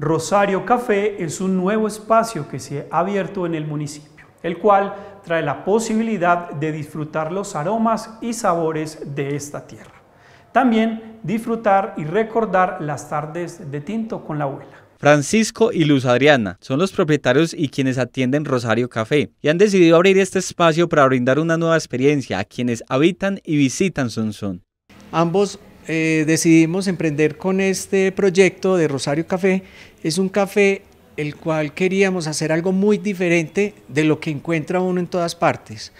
Rosario Café es un nuevo espacio que se ha abierto en el municipio, el cual trae la posibilidad de disfrutar los aromas y sabores de esta tierra. También disfrutar y recordar las tardes de tinto con la abuela. Francisco y Luz Adriana son los propietarios y quienes atienden Rosario Café y han decidido abrir este espacio para brindar una nueva experiencia a quienes habitan y visitan Sonsón. Ambos eh, decidimos emprender con este proyecto de Rosario Café. Es un café el cual queríamos hacer algo muy diferente de lo que encuentra uno en todas partes.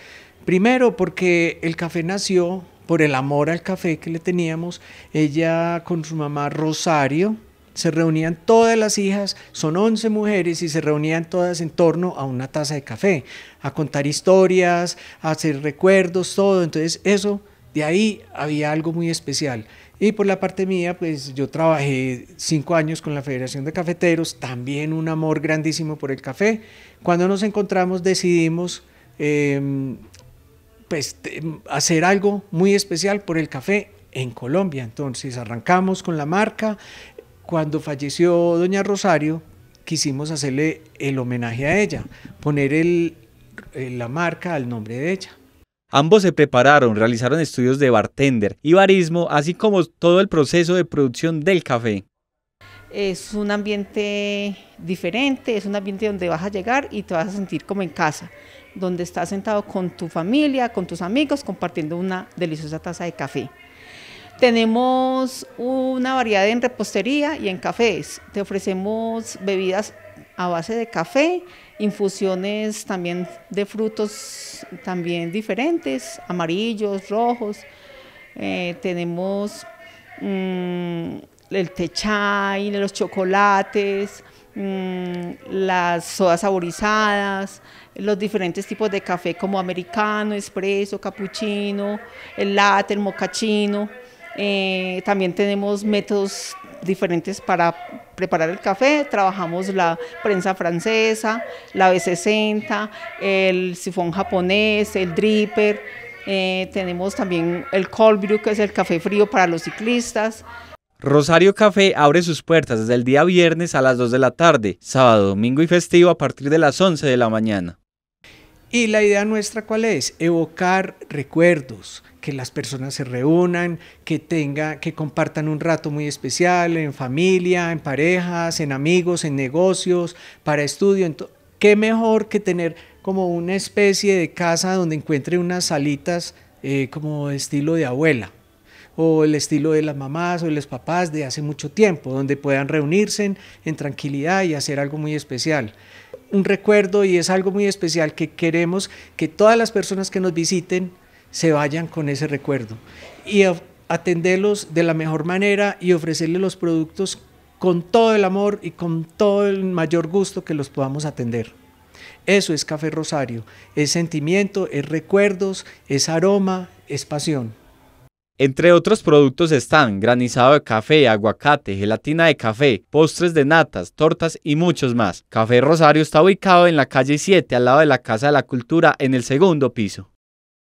Primero porque el café nació por el amor al café que le teníamos. Ella con su mamá Rosario se reunían todas las hijas, son 11 mujeres y se reunían todas en torno a una taza de café, a contar historias, a hacer recuerdos, todo. Entonces eso de ahí había algo muy especial. Y por la parte mía, pues yo trabajé cinco años con la Federación de Cafeteros, también un amor grandísimo por el café. Cuando nos encontramos decidimos em, pues, hacer algo muy especial por el café en Colombia. Entonces arrancamos con la marca. Cuando falleció Doña Rosario, quisimos hacerle el homenaje a ella, poner el, la marca al nombre de ella. Ambos se prepararon, realizaron estudios de bartender y barismo, así como todo el proceso de producción del café. Es un ambiente diferente, es un ambiente donde vas a llegar y te vas a sentir como en casa, donde estás sentado con tu familia, con tus amigos, compartiendo una deliciosa taza de café. Tenemos una variedad en repostería y en cafés. Te ofrecemos bebidas a base de café, infusiones también de frutos también diferentes, amarillos, rojos. Eh, tenemos mm, el el chai, los chocolates, mm, las sodas saborizadas, los diferentes tipos de café como americano, espresso, cappuccino, el latte, el mocachino. Eh, también tenemos métodos diferentes para preparar el café. Trabajamos la prensa francesa, la B60, el sifón japonés, el dripper. Eh, tenemos también el cold brew, que es el café frío para los ciclistas. Rosario Café abre sus puertas desde el día viernes a las 2 de la tarde, sábado, domingo y festivo a partir de las 11 de la mañana. Y la idea nuestra cuál es? Evocar recuerdos, que las personas se reúnan, que que compartan un rato muy especial en familia, en parejas, en amigos, en negocios, para estudio. Entonces, qué mejor que tener como una especie de casa donde encuentre unas salitas eh, como estilo de abuela o el estilo de las mamás o de los papás de hace mucho tiempo, donde puedan reunirse en tranquilidad y hacer algo muy especial. Un recuerdo y es algo muy especial que queremos que todas las personas que nos visiten se vayan con ese recuerdo y atenderlos de la mejor manera y ofrecerles los productos con todo el amor y con todo el mayor gusto que los podamos atender. Eso es Café Rosario, es sentimiento, es recuerdos, es aroma, es pasión. Entre otros productos están granizado de café, aguacate, gelatina de café, postres de natas, tortas y muchos más. Café Rosario está ubicado en la calle 7 al lado de la Casa de la Cultura en el segundo piso.